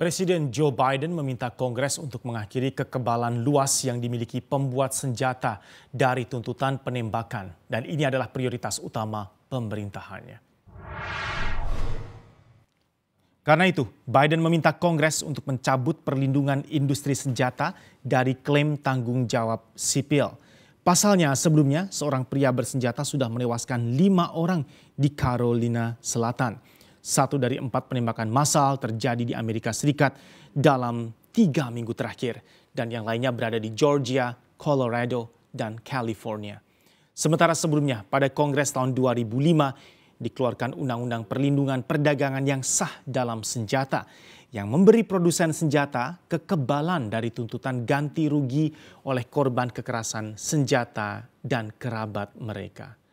Presiden Joe Biden meminta Kongres untuk mengakhiri kekebalan luas yang dimiliki pembuat senjata dari tuntutan penembakan, dan ini adalah prioritas utama pemerintahannya. Karena itu, Biden meminta Kongres untuk mencabut perlindungan industri senjata dari klaim tanggung jawab sipil. Pasalnya, sebelumnya seorang pria bersenjata sudah menewaskan lima orang di Carolina Selatan. Satu dari empat penembakan massal terjadi di Amerika Serikat dalam tiga minggu terakhir, dan yang lainnya berada di Georgia, Colorado, dan California. Sementara sebelumnya, pada Kongres tahun 2005, dikeluarkan Undang-Undang Perlindungan Perdagangan yang sah dalam senjata yang memberi produsen senjata kekebalan dari tuntutan ganti rugi oleh korban kekerasan senjata dan kerabat mereka.